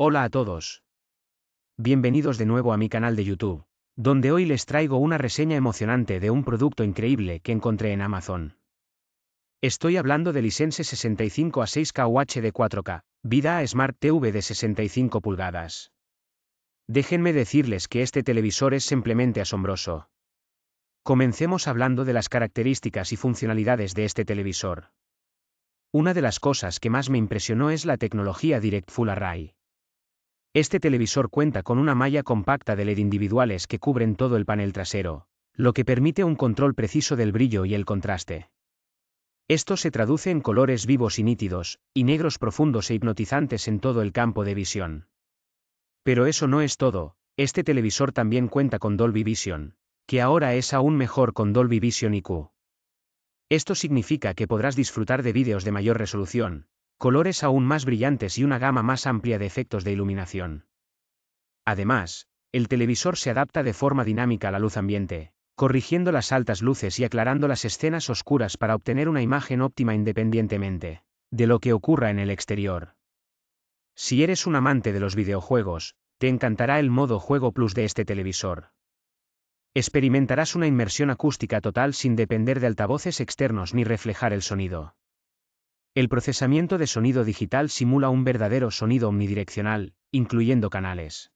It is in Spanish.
Hola a todos. Bienvenidos de nuevo a mi canal de YouTube, donde hoy les traigo una reseña emocionante de un producto increíble que encontré en Amazon. Estoy hablando del License 65 a 6K 4K, vida Smart TV de 65 pulgadas. Déjenme decirles que este televisor es simplemente asombroso. Comencemos hablando de las características y funcionalidades de este televisor. Una de las cosas que más me impresionó es la tecnología Direct Full Array este televisor cuenta con una malla compacta de LED individuales que cubren todo el panel trasero, lo que permite un control preciso del brillo y el contraste. Esto se traduce en colores vivos y nítidos, y negros profundos e hipnotizantes en todo el campo de visión. Pero eso no es todo, este televisor también cuenta con Dolby Vision, que ahora es aún mejor con Dolby Vision IQ. Esto significa que podrás disfrutar de vídeos de mayor resolución, colores aún más brillantes y una gama más amplia de efectos de iluminación. Además, el televisor se adapta de forma dinámica a la luz ambiente, corrigiendo las altas luces y aclarando las escenas oscuras para obtener una imagen óptima independientemente de lo que ocurra en el exterior. Si eres un amante de los videojuegos, te encantará el modo Juego Plus de este televisor. Experimentarás una inmersión acústica total sin depender de altavoces externos ni reflejar el sonido. El procesamiento de sonido digital simula un verdadero sonido omnidireccional, incluyendo canales.